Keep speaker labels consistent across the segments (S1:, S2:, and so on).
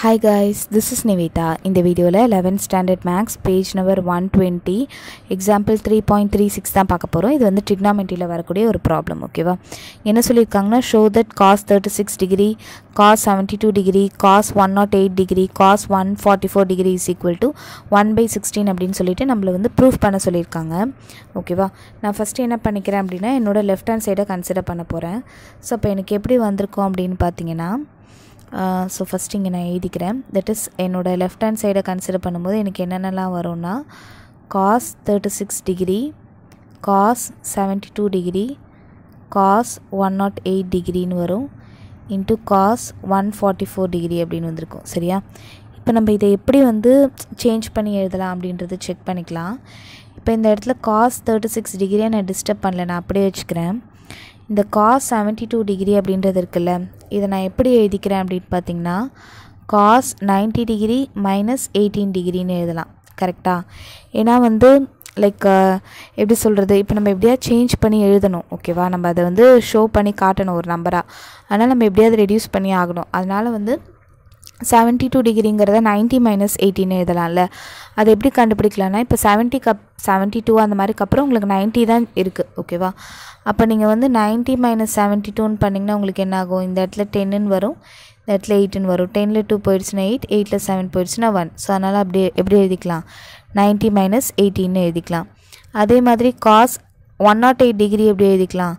S1: hi guys this is Nivedha இந்த வீடியோவில் eleventh standard maths page number one twenty example three point three six தான் பார்க்க போகிறோம் இது வந்து ட்ரிக்னாமெட்டியில் வரக்கூடிய ஒரு ப்ராப்ளம் ஓகேவா என்ன சொல்லியிருக்காங்கன்னா show that cos thirty six degree cos seventy two degree cos one not eight degree cos one forty four degree is equal to one by sixteen அப்படின்னு சொல்லிட்டு நம்மளை வந்து ப்ரூஃப் பண்ண சொல்லியிருக்காங்க ஓகேவா நான் ஃபஸ்ட்டு என்ன பண்ணிக்கிறேன் அப்படின்னா என்னோடய லெஃப்ட் ஹேண்ட் சைடை கன்சிடர் பண்ண போகிறேன் ஸோ அப்போ எனக்கு எப்படி வந்திருக்கும் அப்படின்னு பார்த்தீங்கன்னா ஸோ ஃபஸ்ட் இங்கே நான் எழுதிக்கிறேன் தட் இஸ் என்னோடய லெஃப்ட் ஹேண்ட் சைடை கன்சிடர் பண்ணும்போது எனக்கு என்னென்னலாம் வரும்னா cos thirty six degree cos seventy two degree cos one not eight டிகிரின்னு வரும் into cos one forty four degree அப்படின்னு வந்திருக்கும் சரியா இப்போ நம்ம இதை எப்படி வந்து சேஞ்ச் பண்ணி எழுதலாம் அப்படின்றது செக் பண்ணிக்கலாம் இப்போ இந்த இடத்துல காஸ் தேர்ட்டி சிக்ஸ் டிகிரியை நான் டிஸ்டர்ப் பண்ணல நான் அப்படியே வச்சுக்கிறேன் இந்த காஸ் செவன்ட்டி டூ டிகிரி அப்படின்றது இருக்குல்ல இதை நான் எப்படி எழுதிக்கிறேன் அப்படின்னு பார்த்தீங்கன்னா cos ninety degree minus eighteen டிகிரின்னு எழுதலாம் கரெக்டாக ஏன்னா வந்து லைக் எப்படி சொல்கிறது இப்போ நம்ம எப்படியா சேஞ்ச் பண்ணி எழுதணும் ஓகேவா நம்ம அதை வந்து ஷோ பண்ணி காட்டணும் ஒரு நம்பராக அதனால் நம்ம எப்படியாவது ரெடியூஸ் பண்ணி ஆகணும் அதனால் வந்து செவன்ட்டி டூ டிகிரிங்கிறத நைன்ட்டி மைனஸ் எயிட்டின்னு எழுதலாம்ல அதை எப்படி கண்டுபிடிக்கலாம்னா இப்போ செவன்ட்டி கப் செவன்ட்டி டூ அந்த மாதிரிக்கு அப்புறம் உங்களுக்கு நைன்ட்டி தான் இருக்குது ஓகேவா அப்போ நீங்கள் வந்து நைன்ட்டி மைனஸ் செவன்ட்டி டூன்னு பண்ணிங்கன்னா உங்களுக்கு என்ன ஆகும் இந்த இடத்துல டென்னுன்னு வரும் இந்த இடத்துல எயிட்டுன்னு வரும் டென்னில் டூ போயிடுச்சுன்னா எயிட் எயிட்டில் செவன் போயிடுச்சுன்னா ஒன் ஸோ அதனால் அப்படி எப்படி எழுதிக்கலாம் நைன்ட்டி மைனஸ் எயிட்டின்னு எழுதிக்கலாம் அதே மாதிரி cos one not eight degree எப்படி எழுதிக்கலாம்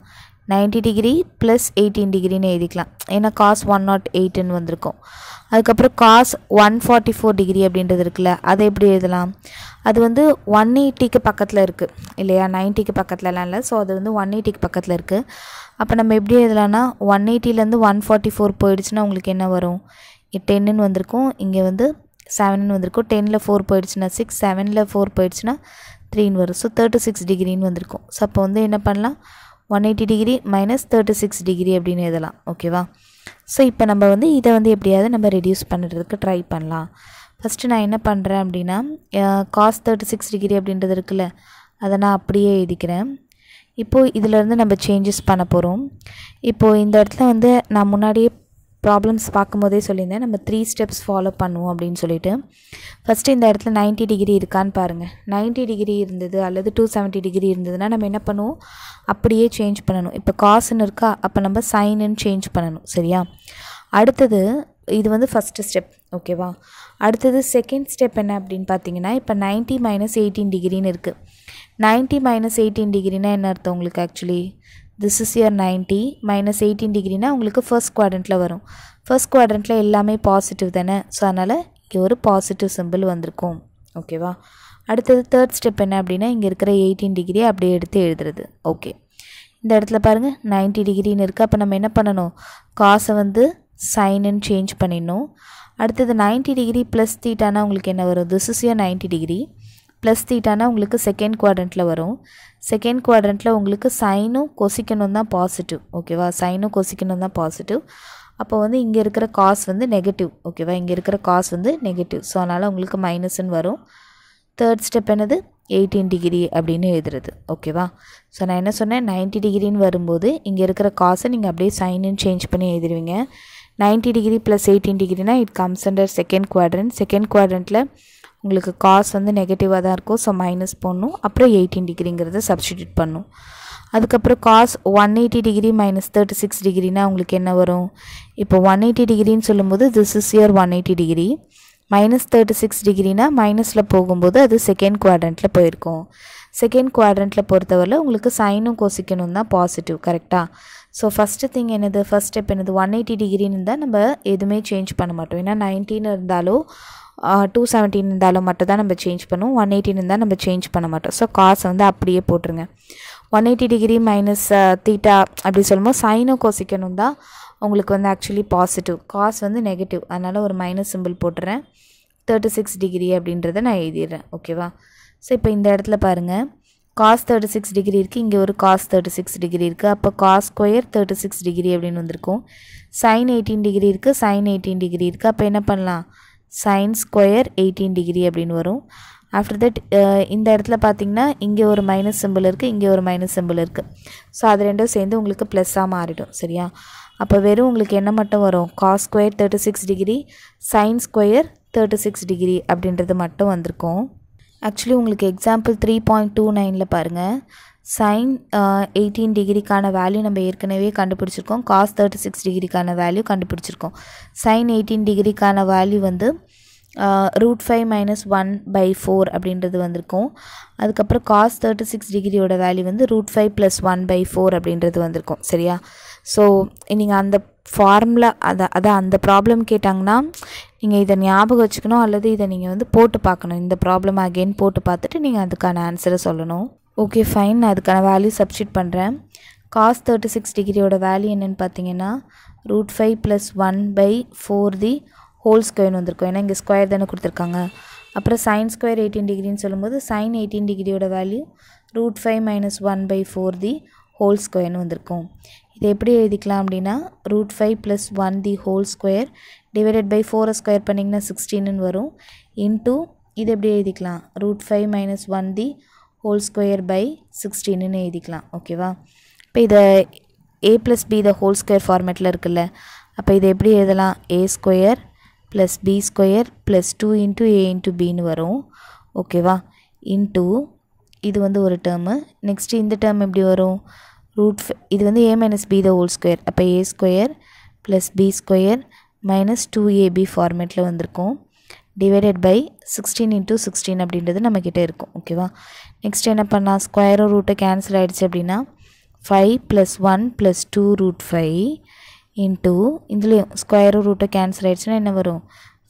S1: நைன்ட்டி டிகிரி ப்ளஸ் எயிட்டீன் டிகிரின்னு எழுதிக்கலாம் ஏன்னா காஸ் ஒன் நாட் எயிட்டுன்னு வந்திருக்கும் அதுக்கப்புறம் cos one forty four degree அப்படின்றது இருக்குல்ல அதை எப்படி எழுதலாம் அது வந்து ஒன் எயிட்டிக்கு பக்கத்தில் இருக்குது இல்லையா நைன்ட்டிக்கு பக்கத்துலலாம் இல்லை ஸோ அது வந்து ஒன் எயிட்டிக்கு பக்கத்தில் இருக்குது அப்போ நம்ம எப்படி எழுதலாம்னா ஒன் எயிட்டிலேருந்து ஒன் ஃபார்ட்டி ஃபோர் போயிடுச்சுன்னா உங்களுக்கு என்ன வரும் டென்னுன்னு வந்திருக்கும் இங்கே வந்து செவனுன்னு வந்திருக்கும் டெனில் ஃபோர் போயிடுச்சுன்னா சிக்ஸ் செவனில் ஃபோர் போயிடுச்சுன்னா த்ரீன்னு வரும் ஸோ தேர்ட்டி சிக்ஸ் டிகிரின்னு வந்திருக்கும் ஸோ அப்போ வந்து என்ன பண்ணலாம் one eighty degree minus thirty six degree அப்படின்னு எழுதலாம் ஓகேவா ஸோ இப்போ நம்ம வந்து இதை வந்து எப்படியாவது நம்ம ரெடியூஸ் பண்ணுறதுக்கு ட்ரை பண்ணலாம் ஃபஸ்ட்டு நான் என்ன பண்ணுறேன் அப்படின்னா காஸ் தேர்ட்டி சிக்ஸ் டிகிரி அப்படின்றது இருக்குல்ல அதை நான் அப்படியே எழுதிக்கிறேன் இப்போது இதிலேருந்து நம்ம சேஞ்சஸ் பண்ண போகிறோம் இப்போது இந்த இடத்துல வந்து நான் முன்னாடியே ப்ராப்ளம்ஸ் பார்க்கும்போதே சொல்லியிருந்தேன் நம்ம த்ரீ ஸ்டெப்ஸ் ஃபாலோ பண்ணுவோம் அப்படின்னு சொல்லிட்டு ஃபஸ்ட்டு இந்த இடத்துல நைன்ட்டி டிகிரி இருக்கான்னு பாருங்கள் நைன்ட்டி டிகிரி இருந்தது அல்லது டூ செவன்ட்டி டிகிரி இருந்ததுன்னா நம்ம என்ன பண்ணுவோம் அப்படியே சேஞ்ச் பண்ணணும் இப்போ காசுன்னு இருக்கா அப்போ நம்ம சைனுன்னு சேஞ்ச் பண்ணணும் சரியா அடுத்தது இது வந்து ஃபஸ்ட்டு ஸ்டெப் ஓகேவா அடுத்தது செகண்ட் ஸ்டெப் என்ன அப்படின்னு பார்த்தீங்கன்னா இப்போ நைன்ட்டி மைனஸ் எயிட்டீன் டிகிரின்னு இருக்குது நைன்ட்டி மைனஸ் எயிட்டீன் டிகிரினா என்ன அர்த்தம் உங்களுக்கு actually this is your ninety minus eighteen டிகிரினா உங்களுக்கு ஃபர்ஸ்ட் quadrantல வரும் ஃபர்ஸ்ட் quadrantல எல்லாமே பாசிட்டிவ் தானே ஸோ அதனால் இங்கே ஒரு பாசிட்டிவ் சிம்பிள் வந்திருக்கும் ஓகேவா அடுத்தது தேர்ட் ஸ்டெப் என்ன அப்படின்னா இங்கே இருக்கிற எயிட்டீன் டிகிரி அப்படியே எடுத்து எழுதுறது ஓகே இந்த இடத்துல பாருங்கள் 90 டிகிரின்னு இருக்குது அப்போ நம்ம என்ன பண்ணனும் காசை வந்து and சேஞ்ச் பண்ணிடணும் அடுத்தது degree டிகிரி ப்ளஸ் நான் உங்களுக்கு என்ன வரும் this is your ninety degree plus தீட்டானா உங்களுக்கு செகண்ட் குவாட்ரண்ட்டில் வரும் செகண்ட் குவாட்ரண்ட்டில் உங்களுக்கு சைனும் கொசிக்கணும் தான் பாசிட்டிவ் ஓகேவா சைனும் கொசிக்கணும் தான் பாசிட்டிவ் அப்போ வந்து இங்கே இருக்கிற காஸ் வந்து நெகட்டிவ் ஓகேவா இங்கே இருக்கிற காஸ் வந்து நெகட்டிவ் ஸோ அதனால் உங்களுக்கு மைனஸ்ன்னு வரும் தேர்ட் ஸ்டெப் என்னது எயிட்டீன் டிகிரி அப்படின்னு எழுதுறது ஓகேவா ஸோ நான் என்ன சொன்னேன் நைன்ட்டி டிகிரின்னு வரும்போது இங்கே இருக்கிற காசை நீங்கள் அப்படியே சைனுன்னு சேஞ்ச் பண்ணி எழுதிடுவீங்க நைன்டி டிகிரி ப்ளஸ் எயிட்டீன் டிகிரினா it comes under second quadrant second குவாட்ரண்ட்டில் உங்களுக்கு காஸ் வந்து நெகட்டிவாக தான் இருக்கும் ஸோ மைனஸ் பண்ணும் அப்புறம் எயிட்டீன் டிகிரிங்கிறத சப்ஸ்டியூட் பண்ணும் அதுக்கப்புறம் cos one eighty degree minus thirty six டிகிரினா உங்களுக்கு என்ன வரும் இப்போ ஒன் எயிட்டி டிகிரின்னு சொல்லும்போது this is your one eighty degree minus thirty six டிகிரினா மைனஸில் போகும்போது அது செகண்ட் குவாட்ரண்ட்டில் போயிருக்கும் செகண்ட் குவாட்ரண்ட்டில் பொறுத்தவரையில் உங்களுக்கு சைனும் கோசிக்கணும் தான் பாசிட்டிவ் கரெக்டாக ஸோ ஃபஸ்ட்டு திங் என்னது ஃபஸ்ட் ஸ்டெப் என்னது ஒன் எயிட்டி டிகிரின்னு தான் நம்ம எதுவுமே சேஞ்ச் பண்ண மாட்டோம் ஏன்னா நைன்டீன் இருந்தாலோ டூ செவன்டீன் இருந்தாலும் மட்டும் தான் நம்ம சேஞ்ச் பண்ணுவோம் ஒன் எயிட்டின் தான் நம்ம சேஞ்ச் பண்ண மாட்டோம் ஸோ காசை வந்து அப்படியே போட்டுருங்க one eighty degree minus theta அப்படி சொல்லும்போது சைனும் கோசிக்கணும் தான் உங்களுக்கு வந்து ஆக்சுவலி பாசிட்டிவ் காஸ் வந்து நெகட்டிவ் அதனால் ஒரு மைனஸ் சிம்பிள் போட்டுறேன் தேர்ட்டி சிக்ஸ் டிகிரி அப்படின்றத நான் எழுதிடுறேன் ஓகேவா ஸோ இப்போ இந்த இடத்துல பாருங்கள் காஸ் தேர்ட்டி சிக்ஸ் டிகிரி இருக்குது இங்கே ஒரு காஸ் தேர்ட்டி சிக்ஸ் டிகிரி இருக்குது அப்போ cos square thirty six degree அப்படின்னு வந்திருக்கும் சைன் எயிட்டீன் டிகிரி இருக்குது சைன் எயிட்டீன் டிகிரி இருக்குது அப்போ என்ன பண்ணலாம் சைன் ஸ்கொயர் எயிட்டீன் டிகிரி அப்படின்னு வரும் ஆஃப்டர் தட் இந்த இடத்துல பார்த்தீங்கன்னா இங்கே ஒரு மைனஸ் சிம்பிள் இருக்குது இங்கே ஒரு மைனஸ் சிம்பிள் இருக்குது ஸோ அது ரெண்டும் சேர்ந்து உங்களுக்கு ப்ளஸ்ஸாக மாறிடும் சரியா அப்போ வெறும் உங்களுக்கு என்ன மட்டும் வரும் cos square thirty six degree sin square thirty six degree அப்படின்றது மட்டும் வந்திருக்கும் ஆக்சுவலி உங்களுக்கு எக்ஸாம்பிள் த்ரீ பாயிண்ட் டூ நைனில் பாருங்கள் சைன் எயிட்டீன் டிகிரிக்கான வேல்யூ நம்ம ஏற்கனவே கண்டுபிடிச்சிருக்கோம் காஸ் தேர்ட்டி சிக்ஸ் டிகிரிக்கான வேல்யூ கண்டுபிடிச்சிருக்கோம் சைன் எயிட்டீன் டிகிரிக்கான வேல்யூ வந்து root five minus one by four அப்படின்றது வந்திருக்கும் அதுக்கப்புறம் காஸ் தேர்ட்டி சிக்ஸ் டிகிரியோட வேல்யூ வந்து root five plus one by four அப்படின்றது வந்திருக்கும் சரியா ஸோ நீங்கள் அந்த ஃபார்முலா அதை அதான் அந்த ப்ராப்ளம் கேட்டாங்கன்னா நீங்கள் இதை ஞாபகம் வச்சுக்கணும் அல்லது இதை நீங்கள் வந்து போட்டு பார்க்கணும் இந்த ப்ராப்ளம் அகெயின் போட்டு பார்த்துட்டு நீங்கள் அதுக்கான ஆன்சரை சொல்லணும் ஓகே ஃபைன் நான் அதுக்கான வேல்யூ சப்ஸ்டியூட் பண்ணுறேன் காஸ் தேர்ட்டி சிக்ஸ் டிகிரியோட வேல்யூ என்னென்னு பார்த்தீங்கன்னா root five plus one by four the whole ஸ்கொயர்னு வந்திருக்கும் ஏன்னா இங்கே ஸ்கொயர் தானே கொடுத்துருக்காங்க அப்புறம் சைன் ஸ்கொயர் எயிட்டீன் டிகிரின்னு சொல்லும்போது சைன் எயிட்டீன் டிகிரியோட value root five minus one by four the whole ஸ்கொயர்னு வந்திருக்கும் இது எப்படி எழுதிக்கலாம் அப்படின்னா root five plus one the whole square divided by ஃபோரை ஸ்கொயர் பண்ணிங்கன்னா சிக்ஸ்டீன்னு வரும் இன்டூ இது எப்படி எழுதிக்கலாம் root five minus one the whole square by சிக்ஸ்டீனுன்னு எழுதிக்கலாம் ஓகேவா இப்போ இதை A plus B the whole square ஃபார்மேட்டில் இருக்குல்ல அப்போ இதை எப்படி எழுதலாம் A square plus B square plus two into A into பின்னு வரும் ஓகேவா இன்ட்டு இது வந்து ஒரு டேர்மு நெக்ஸ்ட்டு இந்த டேர்ம் எப்படி வரும் ரூட் இது வந்து A minus B the whole square அப்போ A square plus B square minus two AB ஃபார்மேட்டில் வந்திருக்கும் divided by sixteen into sixteen அப்படின்றது நம்மக்கிட்ட இருக்கும் ஓகேவா நெக்ஸ்ட் என்ன பண்ணால் ஸ்கொயரோ ரூட்டை கேன்சல் ஆகிடுச்சு அப்படின்னா five plus one plus two root five into இதுலேயும் ஸ்கொயரோ ரூட்டை கேன்சல் ஆகிடுச்சுன்னா என்ன வரும்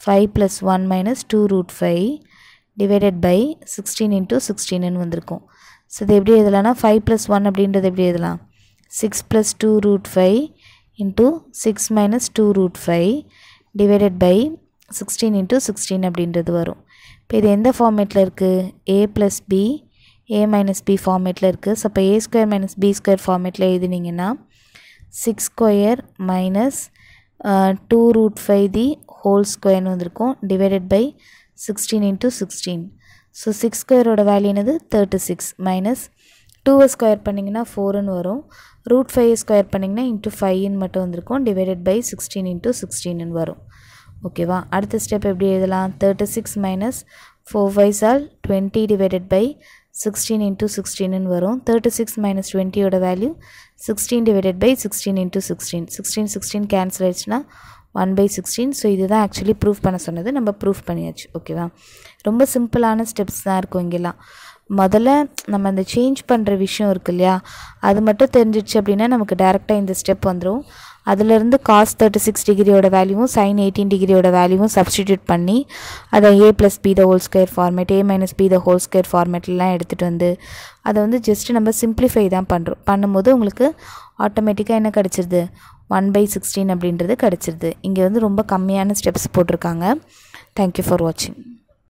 S1: five plus one minus two root five divided by sixteen into சிக்ஸ்டீனுன்னு வந்திருக்கும் ஸோ இது எப்படி எழுதலாம்னா ஃபைவ் ப்ளஸ் ஒன் அப்படின்றது எப்படி எழுதலாம் six plus two root five into six minus two root five divided by sixteen into sixteen அப்படின்றது வரும் இப்போ இது எந்த ஃபார்மேட்டில் இருக்குது A plus B A minus B ஃபார்மேட்டில் இருக்குது ஸோ இப்போ A square minus B square ஃபார்மேட்டில் எழுதினீங்கன்னா six square minus two root five the whole ஸ்கொயர்னு வந்திருக்கும் divided by sixteen into sixteen so six ஸ்கொயரோட வேல்யூ என்னது தேர்ட்டி சிக்ஸ் மைனஸ் டூவை ஸ்கொயர் பண்ணிங்கன்னா ஃபோருன்னு வரும் ரூட் ஃபைவ் ஸ்கொயர் பண்ணிங்கன்னா இன்ட்டு ஃபைவ்னு மட்டும் வந்திருக்கும் டிவைடட் பை சிக்ஸ்டீன் இன்ட்டு சிக்ஸ்டீன்னு வரும் ஓகேவா அடுத்த ஸ்டெப் எப்படி எழுதலாம் thirty six minus four fives all divided by by sixteen 16 சிக்ஸ்டீன்னு வரும் தேர்ட்டி சிக்ஸ் மைனஸ் டுவெண்ட்டியோட value sixteen divided by sixteen into sixteen sixteen sixteen cancel ஆயிடுச்சுன்னா ஒன் பை சிக்ஸ்டீன் ஸோ இதுதான் ஆக்சுவலி ப்ரூஃப் பண்ண சொன்னது நம்ம ப்ரூஃப் பண்ணியாச்சு ஓகேவா ரொம்ப சிம்பிளான ஸ்டெப்ஸ் தான் இருக்கும் இங்கெல்லாம் முதல்ல நம்ம அந்த சேஞ்ச் பண்ணுற விஷயம் இருக்கு இல்லையா அது மட்டும் தெரிஞ்சிடுச்சு அப்படின்னா நமக்கு டேரெக்டாக இந்த ஸ்டெப் வந்துடும் அதுலேருந்து காஸ் தேர்ட்டி சிக்ஸ் டிகிரியோட வேல்யூவும் சைன் எயிட்டீன் டிகிரியோட வேல்யூவும் சப்ஸ்டிடியூட் பண்ணி அதை A plus B the whole square format A minus B the whole square ஃபார்மேட்லாம் எடுத்துகிட்டு வந்து அதை வந்து ஜஸ்ட்டு நம்ம சிம்ப்ளிஃபை தான் பண்ணுறோம் பண்ணும்போது உங்களுக்கு ஆட்டோமேட்டிக்காக என்ன கிடச்சிருது ஒன் பை சிக்ஸ்டீன் அப்படின்றது கிடச்சிருது இங்கே வந்து ரொம்ப கம்மியான ஸ்டெப்ஸ் போட்டிருக்காங்க தேங்க்யூ ஃபார் வாட்சிங்